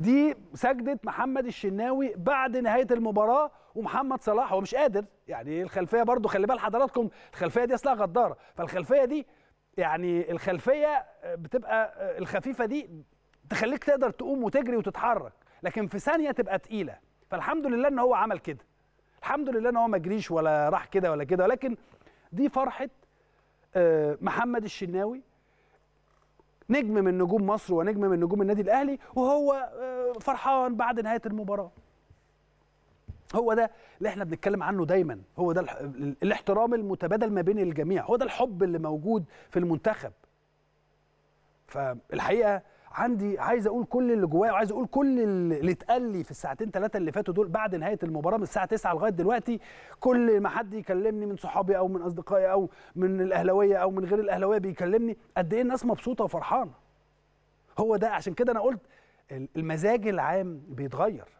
دي سجدة محمد الشناوي بعد نهاية المباراة ومحمد صلاح هو مش قادر يعني الخلفية برضو خلي بال حضراتكم الخلفية دي أصلها غدارة فالخلفية دي يعني الخلفية بتبقى الخفيفة دي تخليك تقدر تقوم وتجري وتتحرك لكن في ثانية تبقى تقيلة فالحمد لله إن هو عمل كده الحمد لله إن هو ما جريش ولا راح كده ولا كده ولكن دي فرحة آه، محمد الشناوي نجم من نجوم مصر ونجم من نجوم النادي الاهلي وهو آه، فرحان بعد نهايه المباراه هو ده اللي احنا بنتكلم عنه دايما هو ده الاحترام المتبادل ما بين الجميع هو ده الحب اللي موجود في المنتخب فالحقيقه عندي عايز اقول كل اللي جوايا وعايز اقول كل اللي اتقال لي في الساعتين ثلاثه اللي فاتوا دول بعد نهايه المباراه من الساعه 9 لغايه دلوقتي كل ما حد يكلمني من صحابي او من اصدقائي او من الاهلاويه او من غير الاهلاويه بيكلمني قد ايه الناس مبسوطه وفرحانه هو ده عشان كده انا قلت المزاج العام بيتغير